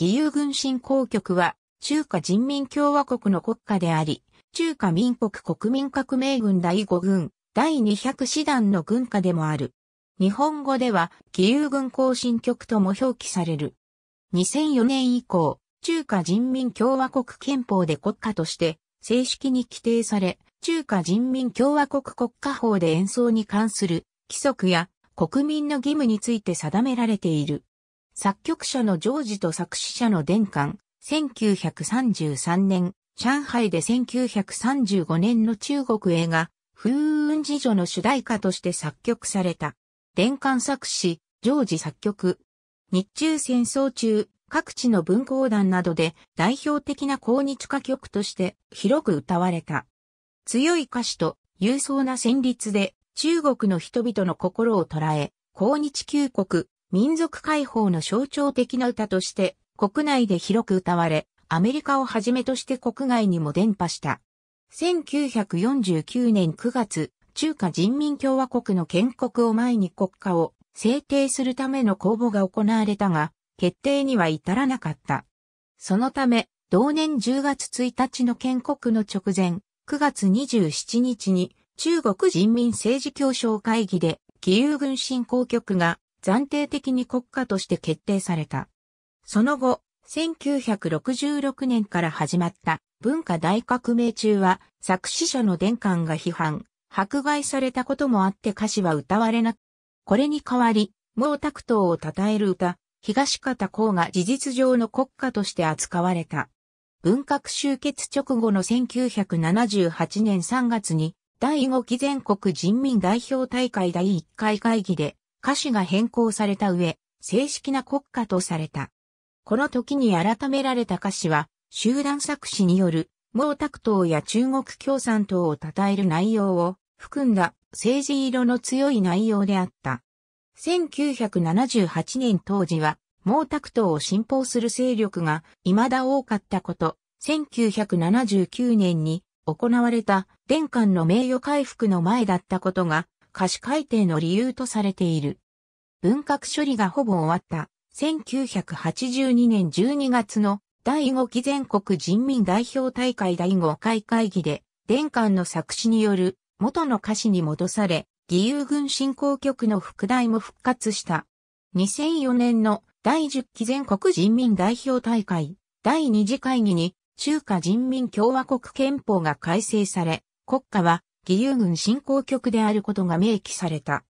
義勇軍振興局は、中華人民共和国の国家であり、中華民国国民革命軍第5軍、第200師団の軍歌でもある。日本語では、義勇軍行進局とも表記される。2004年以降、中華人民共和国憲法で国家として正式に規定され、中華人民共和国国家法で演奏に関する規則や国民の義務について定められている。作曲者のジョージと作詞者の伝官、1933年、上海で1935年の中国映画、風雲事女の主題歌として作曲された。伝官作詞、ジョージ作曲。日中戦争中、各地の文工団などで代表的な抗日歌曲として広く歌われた。強い歌詞と勇壮な旋律で中国の人々の心を捉え、抗日旧国、民族解放の象徴的な歌として国内で広く歌われ、アメリカをはじめとして国外にも伝播した。1949年9月、中華人民共和国の建国を前に国家を制定するための公募が行われたが、決定には至らなかった。そのため、同年10月1日の建国の直前、9月27日に中国人民政治協商会議で、義勇軍振興局が暫定的に国家として決定された。その後、1966年から始まった文化大革命中は作詞者の殿官が批判、迫害されたこともあって歌詞は歌われなく、これに代わり、毛沢東を称える歌、東方公が事実上の国家として扱われた。文革終結直後の1978年3月に、第5期全国人民代表大会第1回会議で、歌詞が変更された上、正式な国歌とされた。この時に改められた歌詞は、集団作詞による毛沢東や中国共産党を称える内容を含んだ政治色の強い内容であった。1978年当時は毛沢東を信奉する勢力が未だ多かったこと、1979年に行われた殿下の名誉回復の前だったことが歌し改定の理由とされている。文革処理がほぼ終わった1982年12月の第5期全国人民代表大会第5回会議で、伝官の作詞による元の歌詞に戻され、義勇軍振興局の副題も復活した。2004年の第10期全国人民代表大会第2次会議に中華人民共和国憲法が改正され、国家は義勇軍振興局であることが明記された。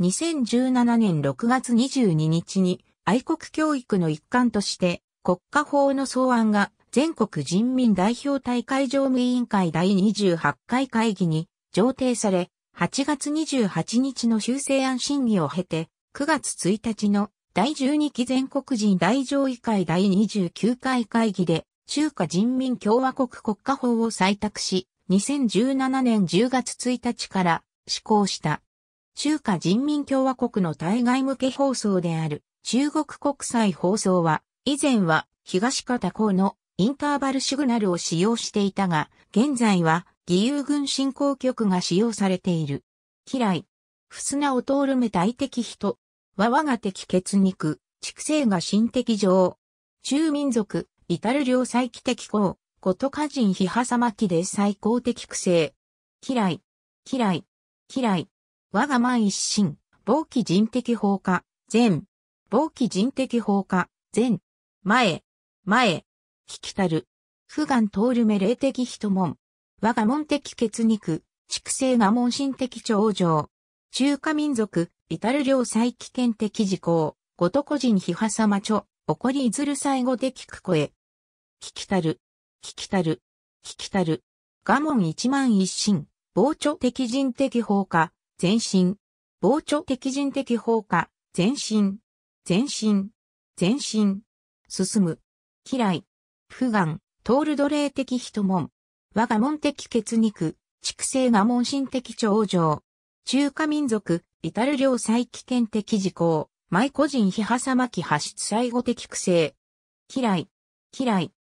2017年6月22日に愛国教育の一環として国家法の草案が全国人民代表大会常務委員会第28回会議に上呈され、8月28日の修正案審議を経て、9月1日の第12期全国人大上位会第29回会議で中華人民共和国国家法を採択し、2017年10月1日から施行した。中華人民共和国の対外向け放送である中国国際放送は、以前は東方港のインターバルシグナルを使用していたが、現在は義勇軍振興局が使用されている。嫌い。ふすなを通るめ大敵人。わわが敵血肉。畜生が心的上。中民族、至る領祭機的公。ゴとカ人ひはさまきで最高的苦性。嫌い、嫌い、嫌い。我が満一心、暴気人的放火、前。暴気人的放火、前。前、前。引きたる。不願通るめ霊的人門。我が門的血肉、畜生が門心的頂上。中華民族、至る量最危険的事項。ごと個人さまちょ、起こりいずる最後的聞く声。聞きたる。聞きたる、聞きたる、我門一万一心、傍聴的人的放火、前進、傍聴的人的放火、前進、前進、前進、進む、嫌い、不願、トール奴隷的人門、我が門的血肉、畜生我門心的頂上、中華民族、至る領再危険的事項、舞個人非はさまき発出最後的苦嫌い、嫌い、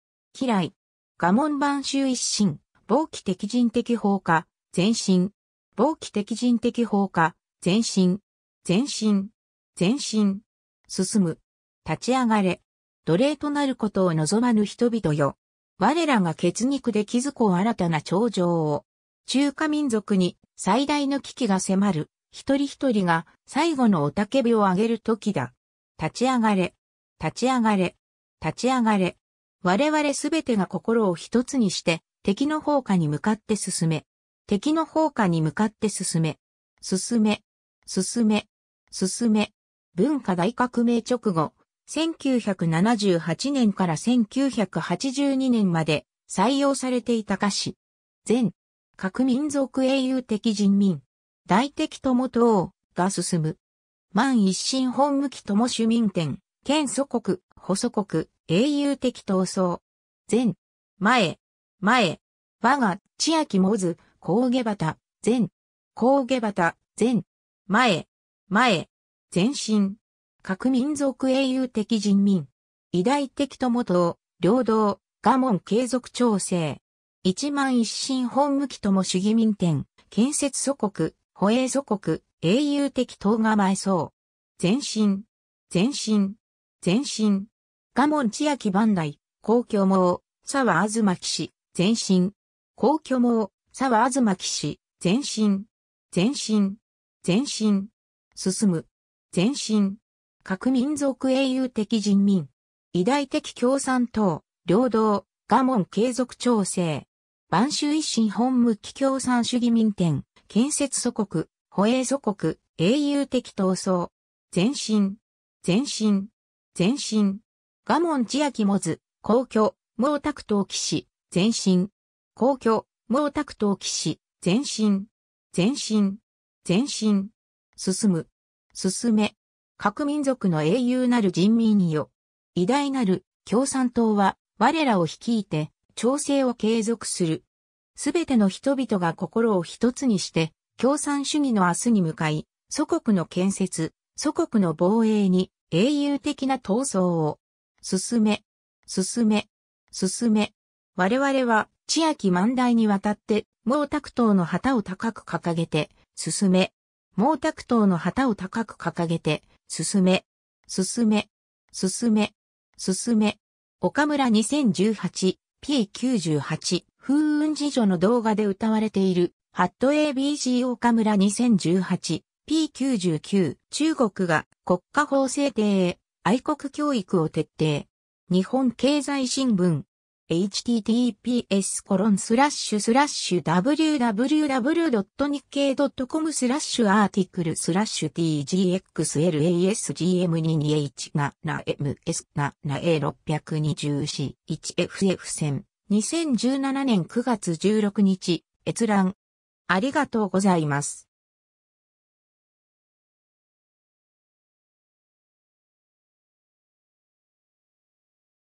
嫌い。我門番衆一心、暴気敵人的放火、前進。暴気敵人的放火、前進。前進。前進。進む。立ち上がれ。奴隷となることを望まぬ人々よ。我らが血肉で築こう新たな頂上を。中華民族に最大の危機が迫る。一人一人が最後のおたけびを上げる時だ。立ち上がれ。立ち上がれ。立ち上がれ。我々すべてが心を一つにして、敵の放火に向かって進め。敵の放火に向かって進め。進め。進め。進め。文化大革命直後、1978年から1982年まで採用されていた歌詞。全、各民族英雄的人民、大敵とも党が進む。万一新本向きとも主民店、県祖国、補祖国、英雄的闘争。前、前、前、我が、千秋もず、高下旗、前、高下旗、前、前、前、前進。各民族英雄的人民。偉大的友と、領土、我門継続調整。一万一心本無期も主義民店、建設祖国、保衛祖国、英雄的党が埋葬。前進、前進、前進。我門千秋万代、皇居網、沢あずま前身。皇居網、沢あずま前身。前身。前身。進む。前身。各民族英雄的人民。偉大的共産党、領導、我門継続調整。万州一新本無期共産主義民典、建設祖国、保衛祖国、英雄的闘争。前進、前進、前進。我門千秋もず、皇居、毛沢東騎士、前身。皇居、毛沢東騎士、前身。前身。前身。進む。進め。各民族の英雄なる人民によ。偉大なる共産党は我らを率いて調整を継続する。すべての人々が心を一つにして共産主義の明日に向かい、祖国の建設、祖国の防衛に英雄的な闘争を。進め、進め、進め。我々は、千秋万代にわたって、毛沢東の旗を高く掲げて、進め。毛沢東の旗を高く掲げて、進め、進め、進め、進め。岡村 2018P98 風雲次女の動画で歌われている、ハット ABC 岡村 2018P99 中国が国家法制定へ愛国教育を徹底。日本経済新聞 https コロンスラッシュスラッシュ www.nikkei.com スラッシュアーティクルスラッシュ tgxlasgm22h がな ms がな a624-1ff 戦2017年9月16日閲覧ありがとうございます。